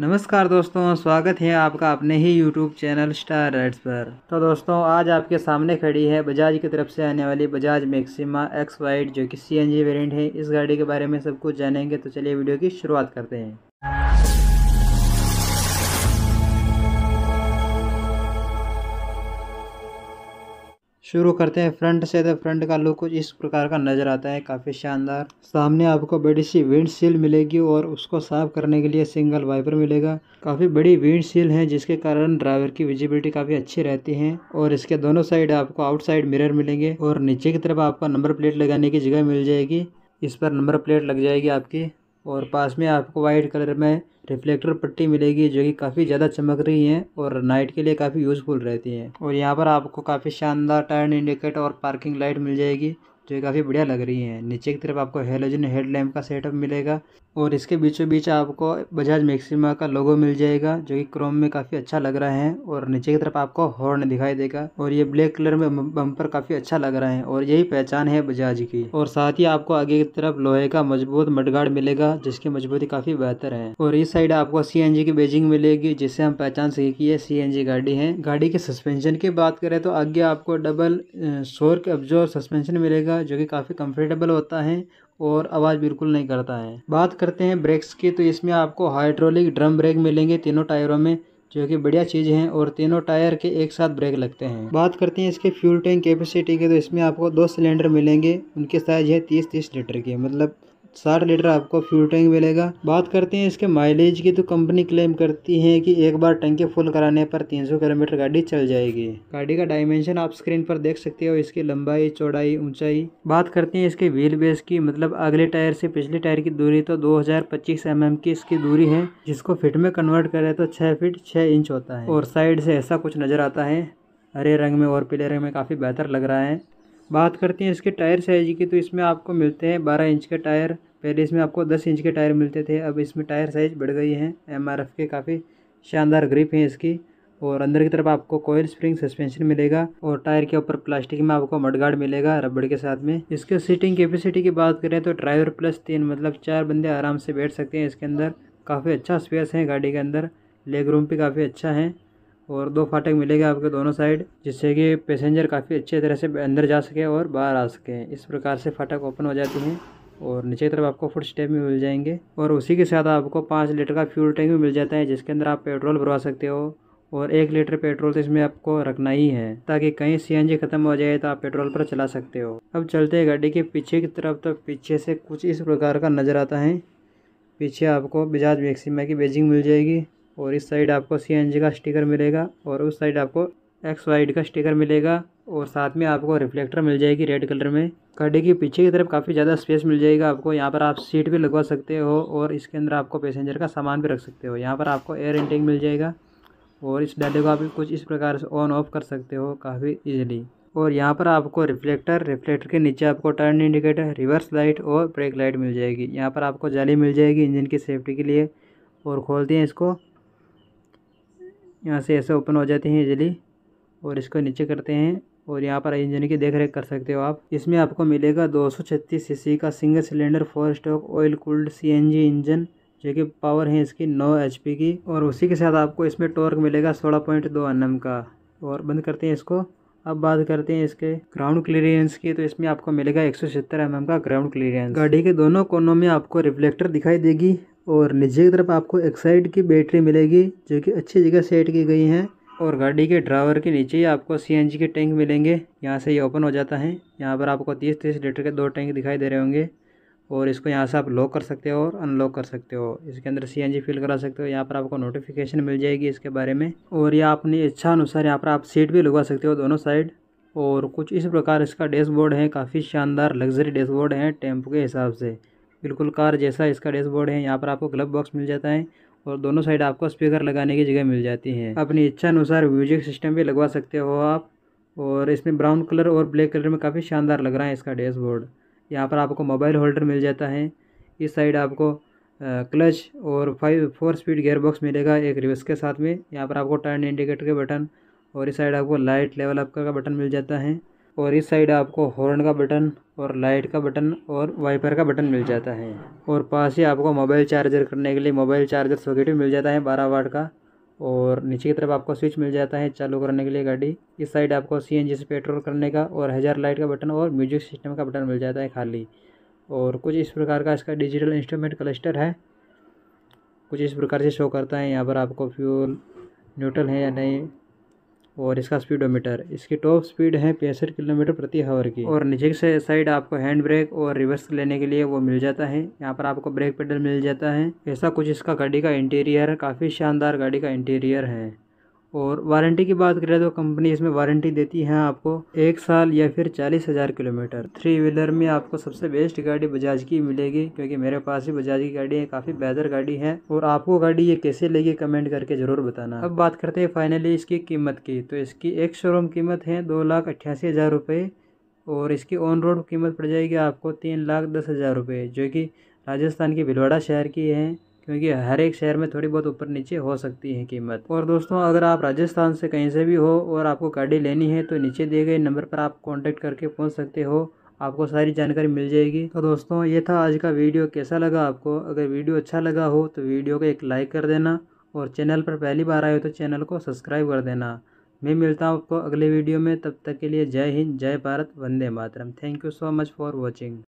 नमस्कार दोस्तों स्वागत है आपका अपने ही यूट्यूब चैनल स्टार राइड्स पर तो दोस्तों आज आपके सामने खड़ी है बजाज की तरफ से आने वाली बजाज मैक्सिमा एक्स वाइट जो कि सी एन जी वेरियंट है इस गाड़ी के बारे में सब कुछ जानेंगे तो चलिए वीडियो की शुरुआत करते हैं शुरू करते हैं फ्रंट से तो फ्रंट का लुक कुछ इस प्रकार का नज़र आता है काफ़ी शानदार सामने आपको बड़ी सी विंड सील मिलेगी और उसको साफ करने के लिए सिंगल वाइपर मिलेगा काफ़ी बड़ी विंड सील है जिसके कारण ड्राइवर की विजिबिलिटी काफ़ी अच्छी रहती है और इसके दोनों साइड आपको आउटसाइड मिरर मिलेंगे और नीचे की तरफ आपको नंबर प्लेट लगाने की जगह मिल जाएगी इस पर नंबर प्लेट लग जाएगी आपकी और पास में आपको वाइट कलर में रिफ्लेक्टर पट्टी मिलेगी जो कि काफ़ी ज़्यादा चमक रही हैं और नाइट के लिए काफ़ी यूज़फुल रहती हैं और यहाँ पर आपको काफ़ी शानदार टर्न इंडिकेटर और पार्किंग लाइट मिल जाएगी जो काफ़ी बढ़िया लग रही हैं नीचे की तरफ आपको हेलोजन हेडलैम्प का सेटअप मिलेगा और इसके बीचों बीच आपको बजाज मैक्सिमा का लोगो मिल जाएगा जो कि क्रोम में काफी अच्छा लग रहा है और नीचे की तरफ आपको हॉर्न दिखाई देगा और ये ब्लैक कलर में बम्पर काफी अच्छा लग रहा है और यही पहचान है बजाज की और साथ ही आपको आगे की तरफ लोहे का मजबूत मडगार्ड मिलेगा जिसकी मजबूती काफी बेहतर है और इस साइड आपको सी की बेजिंग मिलेगी जिससे हम पहचान सके कि ये सी गाड़ी है गाड़ी के सस्पेंशन की बात करें तो आगे आपको डबल शोर के अब्जोर सस्पेंशन मिलेगा जो कि काफ़ी कम्फर्टेबल होता है और आवाज़ बिल्कुल नहीं करता है बात करते हैं ब्रेक्स की तो इसमें आपको हाइड्रोलिक ड्रम ब्रेक मिलेंगे तीनों टायरों में जो कि बढ़िया चीज़ है और तीनों टायर के एक साथ ब्रेक लगते हैं बात करते हैं इसके फ्यूल टैंक कैपेसिटी के तो इसमें आपको दो सिलेंडर मिलेंगे उनके साइज है तीस तीस लीटर की मतलब साठ लीटर आपको फ्यूल टैंक मिलेगा बात करते हैं इसके माइलेज की तो कंपनी क्लेम करती है कि एक बार टंकी फुल कराने पर 300 किलोमीटर गाड़ी चल जाएगी गाड़ी का डायमेंशन आप स्क्रीन पर देख सकते हो इसकी लंबाई चौड़ाई ऊंचाई बात करते हैं इसके व्हील बेस की मतलब अगले टायर से पिछले टायर की दूरी तो दो हजार mm की इसकी दूरी है जिसको फिट में कन्वर्ट करे तो छह फिट छह इंच होता है और साइड से ऐसा कुछ नज़र आता है हरे रंग में और पीले रंग में काफ़ी बेहतर लग रहा है बात करते हैं इसके टायर साइज़ की तो इसमें आपको मिलते हैं बारह इंच के टायर पहले इसमें आपको दस इंच के टायर मिलते थे अब इसमें टायर साइज़ बढ़ गई हैं एम के काफ़ी शानदार ग्रिप है इसकी और अंदर की तरफ आपको कोयल स्प्रिंग सस्पेंशन मिलेगा और टायर के ऊपर प्लास्टिक में आपको मडगार्ड मिलेगा रबड़ के साथ में इसके सीटिंग कैपेसिटी की बात करें तो ड्राइवर प्लस तीन मतलब चार बंदे आराम से बैठ सकते हैं इसके अंदर काफ़ी अच्छा स्पेस है गाड़ी के अंदर लेग रूम भी काफ़ी अच्छा है और दो फाटक मिलेगा आपके दोनों साइड जिससे कि पैसेंजर काफ़ी अच्छे तरह से अंदर जा सके और बाहर आ सके इस प्रकार से फाटक ओपन हो जाती हैं और नीचे की तरफ आपको फुट स्टेप भी मिल जाएंगे और उसी के साथ आपको पाँच लीटर का फ्यूल टैंक भी मिल जाता है जिसके अंदर आप पेट्रोल भरवा सकते हो और एक लीटर पेट्रोल तो इसमें आपको रखना ही है ताकि कहीं सीएनजी ख़त्म हो जाए तो आप पेट्रोल पर चला सकते हो अब चलते हैं गाड़ी के पीछे की तरफ तो पीछे से कुछ इस प्रकार का नज़र आता है पीछे आपको बजाज मैक्सीमा की बेजिंग मिल जाएगी और इस साइड आपको सी का स्टिकर मिलेगा और उस साइड आपको एक्स वाइड का स्टिकर मिलेगा और साथ में आपको रिफ्लेक्टर मिल जाएगी रेड कलर में गाड़ी के पीछे की तरफ काफ़ी ज़्यादा स्पेस मिल जाएगा आपको यहाँ पर आप सीट भी लगवा सकते हो और इसके अंदर आपको पैसेंजर का सामान भी रख सकते हो यहाँ पर आपको एयर इंटेक मिल जाएगा और इस डाटे को आप कुछ इस प्रकार से ऑन ऑफ कर सकते हो काफ़ी ईजिली और यहाँ पर आपको रिफ्लेक्टर रिफ्लेक्टर के नीचे आपको टर्न इंडिकेटर रिवर्स लाइट और ब्रेक लाइट मिल जाएगी यहाँ पर आपको जाली मिल जाएगी इंजन की सेफ्टी के लिए और खोलते हैं इसको यहाँ से ऐसे ओपन हो जाते हैं इजली और इसको नीचे करते हैं और यहाँ पर इंजन की देख रेख कर सकते हो आप इसमें आपको मिलेगा दो सीसी का single cylinder four stroke oil cooled C engine जो कि पावर है इसकी 9 एच की और उसी के साथ आपको इसमें टॉर्क मिलेगा 16.2 पॉइंट का और बंद करते हैं इसको अब बात करते हैं इसके ग्राउंड क्लियरेंस की तो इसमें आपको मिलेगा एक सौ का ग्राउंड क्लियरेंस गाड़ी के दोनों कोनों में आपको रिफ्लेक्टर दिखाई देगी और नीचे की तरफ आपको एक साइड की बैटरी मिलेगी जो कि अच्छी जगह सेट की गई है और गाड़ी के ड्राइवर के नीचे ही आपको सीएनजी के टैंक मिलेंगे यहाँ से ये ओपन हो जाता है यहाँ पर आपको तीस तीस लीटर के दो टैंक दिखाई दे रहे होंगे और इसको यहाँ से आप लॉक कर सकते हो और अनलॉक कर सकते हो इसके अंदर सीएनजी फिल करा सकते हो यहाँ पर आपको नोटिफिकेशन मिल जाएगी इसके बारे में और यह अपनी इच्छा अनुसार यहाँ पर आप सीट भी लगा सकते हो दोनों साइड और कुछ इस प्रकार इसका डैशबोर्ड है काफ़ी शानदार लग्जरी डैशबोर्ड है टेम्पो के हिसाब से बिल्कुल कार जैसा इसका डैशबोर्ड है यहाँ पर आपको ग्लब बॉक्स मिल जाता है और दोनों साइड आपको स्पीकर लगाने की जगह मिल जाती है अपनी इच्छा अनुसार म्यूजिक सिस्टम भी लगवा सकते हो आप और इसमें ब्राउन कलर और ब्लैक कलर में काफ़ी शानदार लग रहा है इसका डैशबोर्ड यहाँ पर आपको मोबाइल होल्डर मिल जाता है इस साइड आपको क्लच और five four speed gear box मिलेगा एक रिवर्स के साथ में यहाँ पर आपको टर्न इंडिकेटर के बटन और इस साइड आपको लाइट लेवल अप का बटन मिल जाता है और इस साइड आपको हॉर्न का बटन और लाइट का बटन और वाइपर का बटन मिल जाता है और पास ही आपको मोबाइल चार्जर करने के लिए मोबाइल चार्जर सॉकेट भी मिल जाता है बारह वाट का और नीचे की तरफ आपको स्विच मिल जाता है चालू करने के लिए गाड़ी इस साइड आपको सी से पेट्रोल करने का और हज़ार लाइट का बटन और म्यूजिक सिस्टम का बटन मिल जाता है खाली और कुछ इस प्रकार का इसका डिजिटल इंस्ट्रूमेंट क्लस्टर है कुछ इस प्रकार से शो करता है यहाँ पर आपको फ्यूल न्यूट्रल है या नहीं और इसका स्पीडोमीटर इसकी टॉप स्पीड है पैंसठ किलोमीटर प्रति हावर की और नीचे से साइड आपको हैंड ब्रेक और रिवर्स लेने के लिए वो मिल जाता है यहाँ पर आपको ब्रेक पेडल मिल जाता है ऐसा कुछ इसका गाड़ी का इंटीरियर काफ़ी शानदार गाड़ी का इंटीरियर है और वारंटी की बात करें तो कंपनी इसमें वारंटी देती है आपको एक साल या फिर चालीस हज़ार किलोमीटर थ्री व्हीलर में आपको सबसे बेस्ट गाड़ी बजाज की मिलेगी क्योंकि मेरे पास भी बजाज की गाड़ी है काफ़ी बेहतर गाड़ी है और आपको गाड़ी ये कैसे लेगी कमेंट करके ज़रूर बताना अब बात करते हैं फाइनली इसकी कीमत की तो इसकी एक शोरूम कीमत है दो लाख अट्ठासी हज़ार रुपये और इसकी ऑन रोड कीमत पड़ जाएगी आपको तीन लाख दस हज़ार रुपये जो कि राजस्थान के भिलवाड़ा शहर की है क्योंकि हर एक शहर में थोड़ी बहुत ऊपर नीचे हो सकती है कीमत और दोस्तों अगर आप राजस्थान से कहीं से भी हो और आपको गाड़ी लेनी है तो नीचे दिए गए नंबर पर आप कॉन्टैक्ट करके पहुँच सकते हो आपको सारी जानकारी मिल जाएगी तो दोस्तों ये था आज का वीडियो कैसा लगा आपको अगर वीडियो अच्छा लगा हो तो वीडियो को एक लाइक कर देना और चैनल पर पहली बार आए हो तो चैनल को सब्सक्राइब कर देना मैं मिलता हूँ आपको अगले वीडियो में तब तक के लिए जय हिंद जय भारत वंदे मातरम thank you so much for watching